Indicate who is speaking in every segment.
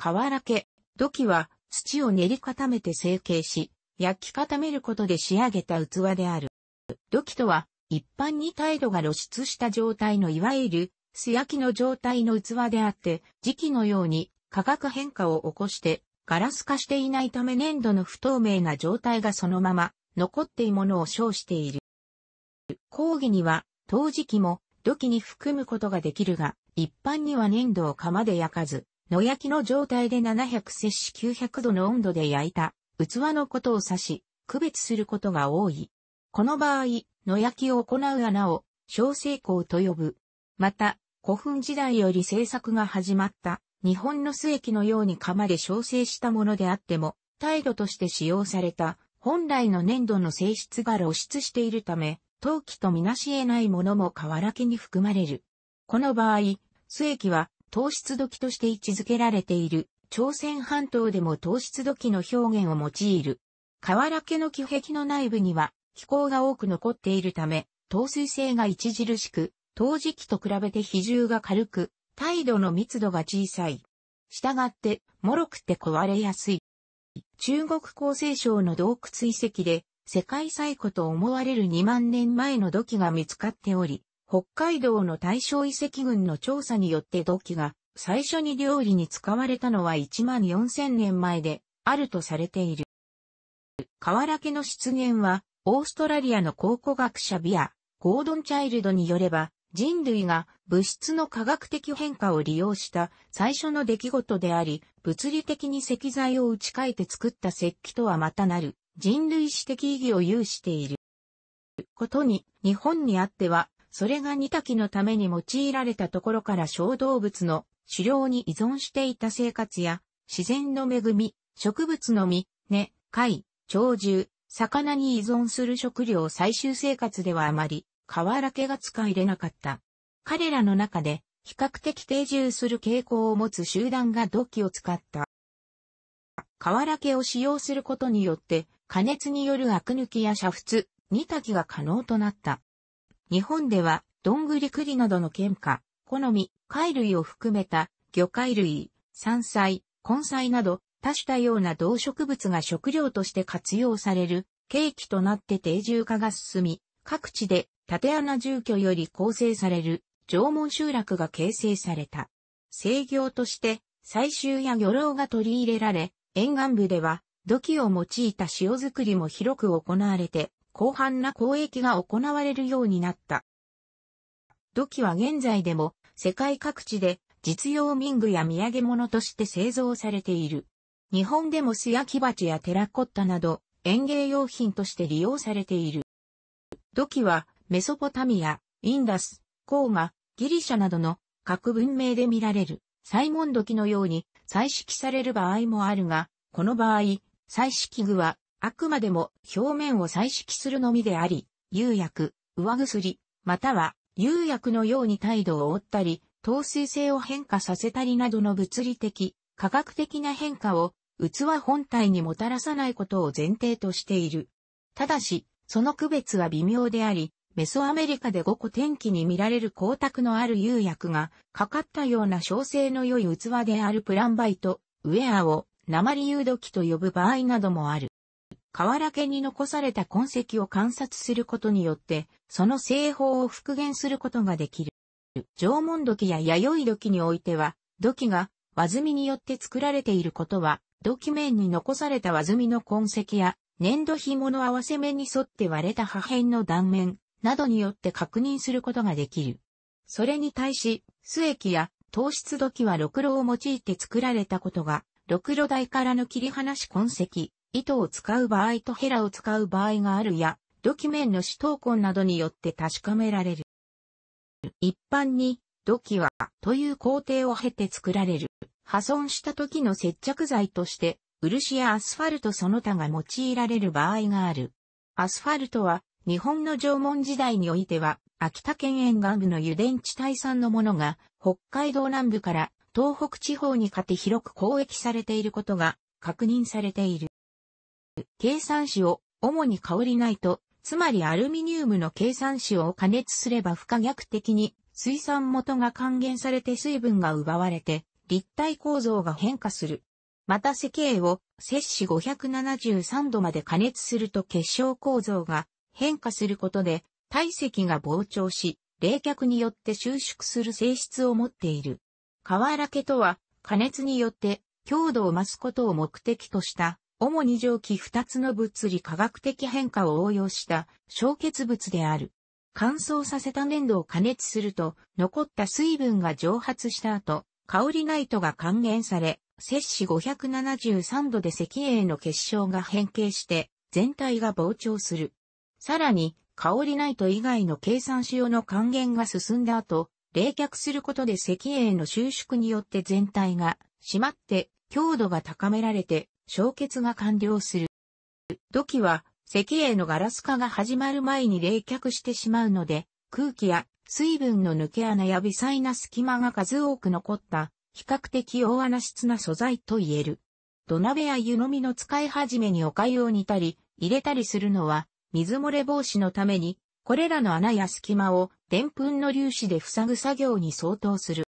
Speaker 1: 瓦家、土器は土を練り固めて成形し、焼き固めることで仕上げた器である。土器とは、一般に態度が露出した状態のいわゆる素焼きの状態の器であって、時期のように化学変化を起こしてガラス化していないため粘土の不透明な状態がそのまま残っているものを称している。講義には陶磁器も土器に含むことができるが、一般には粘土を釜で焼かず、野焼きの状態で700摂氏900度の温度で焼いた器のことを指し、区別することが多い。この場合、野焼きを行う穴を小成功と呼ぶ。また、古墳時代より製作が始まった日本の末期のように釜で焼成したものであっても、態度として使用された本来の粘土の性質が露出しているため、陶器とみなし得ないものも瓦器に含まれる。この場合、末期は糖質土器として位置づけられている、朝鮮半島でも糖質土器の表現を用いる。瓦家の木壁の内部には、気候が多く残っているため、糖水性が著しく、陶磁器と比べて比重が軽く、態度の密度が小さい。従って、脆くて壊れやすい。中国厚生省の洞窟遺跡で、世界最古と思われる2万年前の土器が見つかっており、北海道の大正遺跡群の調査によって土器が最初に料理に使われたのは1万4000年前であるとされている。河原家の出現は、オーストラリアの考古学者ビア、ゴードン・チャイルドによれば、人類が物質の科学的変化を利用した最初の出来事であり、物理的に石材を打ち替えて作った石器とはまたなる人類史的意義を有している。ことに、日本にあってはそれが煮炊きのために用いられたところから小動物の狩猟に依存していた生活や、自然の恵み、植物の実、根、貝、鳥獣、魚に依存する食料最終生活ではあまり、河原家が使いれなかった。彼らの中で、比較的定住する傾向を持つ集団が土器を使った。河原家を使用することによって、加熱によるアク抜きや煮沸、煮炊きが可能となった。日本では、どんぐり栗などの喧嘩、好み、貝類を含めた、魚介類、山菜、根菜など、多種多様な動植物が食料として活用される、景気となって定住化が進み、各地で縦穴住居より構成される縄文集落が形成された。制業として採集や漁労が取り入れられ、沿岸部では土器を用いた塩作りも広く行われて広範な交易が行われるようになった。土器は現在でも世界各地で実用民具や土産物として製造されている。日本でも素焼き鉢やテラコッタなど園芸用品として利用されている。土器はメソポタミア、インダス、コーマ、ギリシャなどの各文明で見られるサイモン土器のように彩色される場合もあるが、この場合、彩色具はあくまでも表面を彩色するのみであり、釉薬、上薬、または釉薬のように態度を覆ったり、透水性を変化させたりなどの物理的、科学的な変化を器本体にもたらさないことを前提としている。ただし、その区別は微妙であり、メソアメリカで5個天気に見られる光沢のある釉薬が、かかったような小性の良い器であるプランバイト、ウェアを、鉛有土器と呼ぶ場合などもある。河原家に残された痕跡を観察することによって、その製法を復元することができる。縄文土器や弥生土器においては、土器が和積みによって作られていることは、土器面に残された和積みの痕跡や、粘土紐の合わせ目に沿って割れた破片の断面などによって確認することができる。それに対し、素液や糖質土器はろくろを用いて作られたことが、ろくろ台からの切り離し痕跡、糸を使う場合とヘラを使う場合があるや、土器面の死闘痕などによって確かめられる。一般に、土器は、という工程を経て作られる。破損した時の接着剤として、漆やアスファルトその他が用いられる場合がある。アスファルトは、日本の縄文時代においては、秋田県沿岸部の油田地帯産のものが、北海道南部から東北地方にかて広く交易されていることが確認されている。計算子を主に香りないと、つまりアルミニウムの計算子を加熱すれば不可逆的に水酸元が還元されて水分が奪われて立体構造が変化する。また石英を摂氏573度まで加熱すると結晶構造が変化することで体積が膨張し冷却によって収縮する性質を持っている。瓦家とは加熱によって強度を増すことを目的とした主に蒸気二つの物理科学的変化を応用した焼結物である。乾燥させた粘土を加熱すると、残った水分が蒸発した後、香りナイトが還元され、摂氏573度で石英の結晶が変形して、全体が膨張する。さらに、香りナイト以外の計算使用の還元が進んだ後、冷却することで石英の収縮によって全体が締まって強度が高められて焼結が完了する。土器は石英のガラス化が始まる前に冷却してしまうので、空気や水分の抜け穴や微細な隙間が数多く残った、比較的大穴質な素材と言える。土鍋や湯飲みの使い始めにお粥を煮たり、入れたりするのは、水漏れ防止のために、これらの穴や隙間を、でんぷんの粒子で塞ぐ作業に相当する。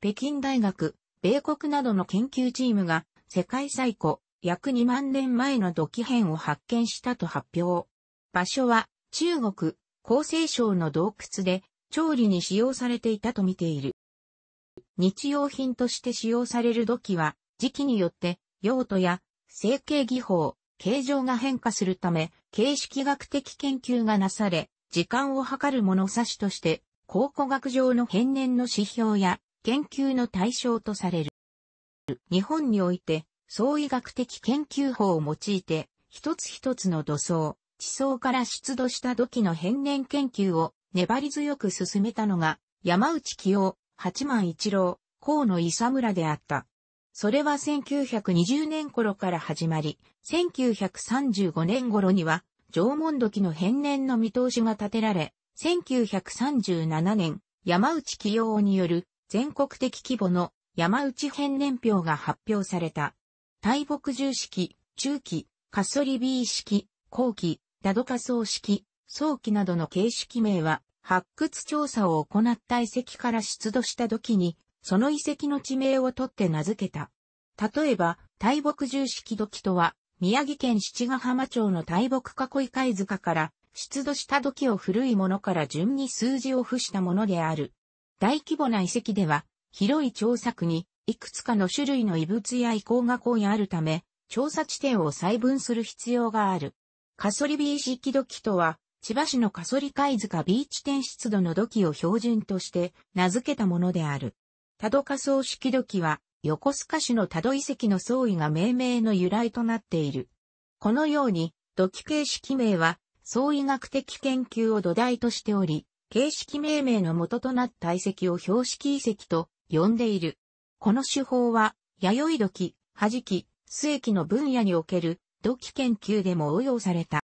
Speaker 1: 北京大学、米国などの研究チームが、世界最古、約2万年前の土器片を発見したと発表。場所は、中国、厚生省の洞窟で、調理に使用されていたと見ている。日用品として使用される土器は、時期によって、用途や、成形技法、形状が変化するため、形式学的研究がなされ、時間を計る物差しとして、考古学上の変年の指標や、研究の対象とされる。日本において、相違学的研究法を用いて、一つ一つの土層、地層から出土した土器の変年研究を粘り強く進めたのが、山内清、八幡一郎、河野伊佐村であった。それは1920年頃から始まり、1935年頃には、縄文土器の変年の見通しが立てられ、1937年、山内清による全国的規模の山内編年表が発表された。大木重式、中期、カソリビー式、後期、ダドカ層式、早期などの形式名は、発掘調査を行った遺跡から出土した時に、その遺跡の地名を取って名付けた。例えば、大木重式土器とは、宮城県七ヶ浜町の大木囲い貝塚から、出土した土器を古いものから順に数字を付したものである。大規模な遺跡では、広い調査区に、いくつかの種類の異物や遺構が荒にあるため、調査地点を細分する必要がある。カソリビーキ土器とは、千葉市のカソリ貝塚ビーチ点湿度の土器を標準として名付けたものである。カソ仮想式土器は、横須賀市のタド遺跡の総意が命名の由来となっている。このように、土器形式名は、総意学的研究を土台としており、形式命名の元となった遺跡を標識遺跡と呼んでいる。この手法は、弥生土器、弾き、末期の分野における土器研究でも応用された。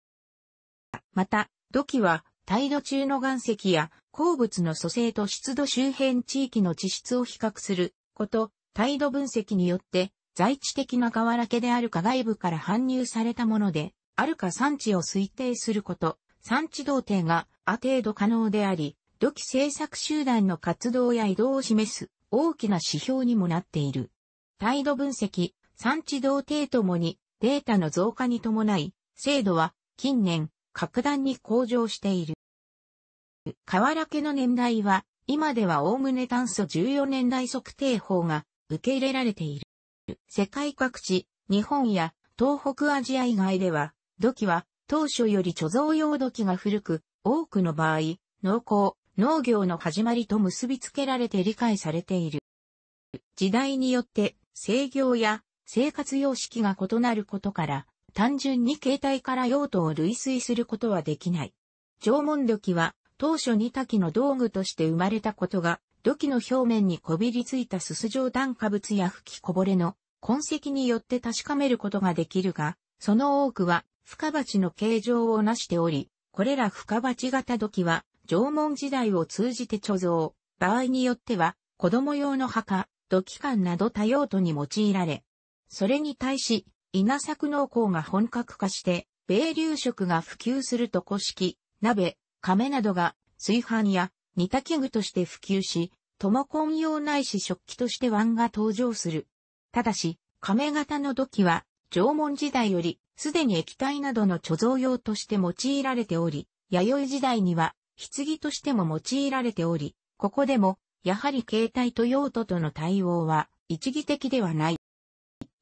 Speaker 1: また、土器は、態度中の岩石や鉱物の組成と湿度周辺地域の地質を比較すること、態度分析によって、在地的な瓦家であるか外部から搬入されたもので、あるか産地を推定すること、産地同定があ程度可能であり、土器製作集団の活動や移動を示す大きな指標にもなっている。態度分析、産地同定ともにデータの増加に伴い、精度は近年格段に向上している。河原家の年代は、今では概ね炭素14年代測定法が受け入れられている。世界各地、日本や東北アジア以外では、土器は当初より貯蔵用土器が古く、多くの場合、濃厚、農業の始まりと結びつけられて理解されている。時代によって制業や生活様式が異なることから、単純に形態から用途を類推することはできない。縄文土器は当初に滝の道具として生まれたことが、土器の表面にこびりついたすす状炭化物や吹きこぼれの痕跡によって確かめることができるが、その多くは深鉢の形状を成しており、これら深鉢型土器は縄文時代を通じて貯蔵、場合によっては、子供用の墓、土器館など多用途に用いられ、それに対し、稲作農耕が本格化して、米流食が普及すると古式、鍋、亀などが、炊飯や煮炊き具として普及し、トモコン用ないし食器として碗が登場する。ただし、亀型の土器は、縄文時代より、すでに液体などの貯蔵用として用いられており、弥生時代には、棺としても用いられており、ここでも、やはり携帯と用途との対応は一義的ではない。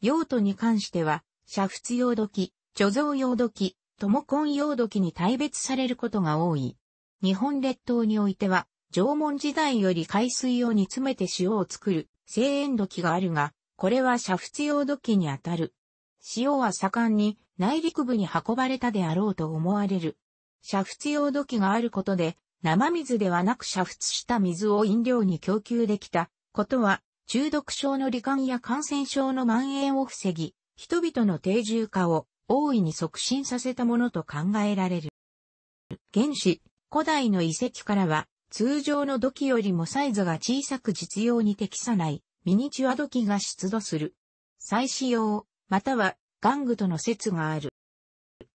Speaker 1: 用途に関しては、煮沸用土器、貯蔵用土器、共も根用土器に大別されることが多い。日本列島においては、縄文時代より海水を煮詰めて塩を作る、製塩土器があるが、これは煮沸用土器にあたる。塩は盛んに内陸部に運ばれたであろうと思われる。煮沸用土器があることで、生水ではなく煮沸した水を飲料に供給できたことは、中毒症の罹患や感染症の蔓延を防ぎ、人々の定住化を大いに促進させたものと考えられる。原始、古代の遺跡からは、通常の土器よりもサイズが小さく実用に適さないミニチュア土器が出土する。再使用、または玩具との説がある。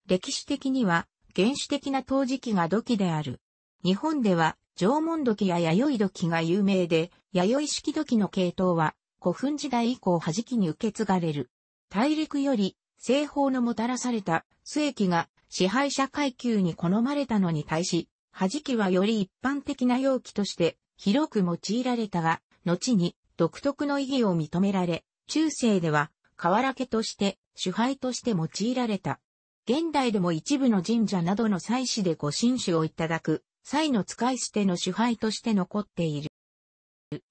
Speaker 1: 歴史的には、原始的な陶磁器が土器である。日本では、縄文土器や弥生土器が有名で、弥生式土器の系統は、古墳時代以降はじきに受け継がれる。大陸より、西方のもたらされた、末期が支配者階級に好まれたのに対し、はじきはより一般的な容器として広く用いられたが、後に独特の意義を認められ、中世では、瓦家として、主配として用いられた。現代でも一部の神社などの祭祀でご神酒をいただく、祭の使い捨ての主杯として残っている。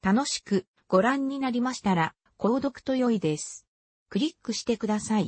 Speaker 1: 楽しくご覧になりましたら、購読と良いです。クリックしてください。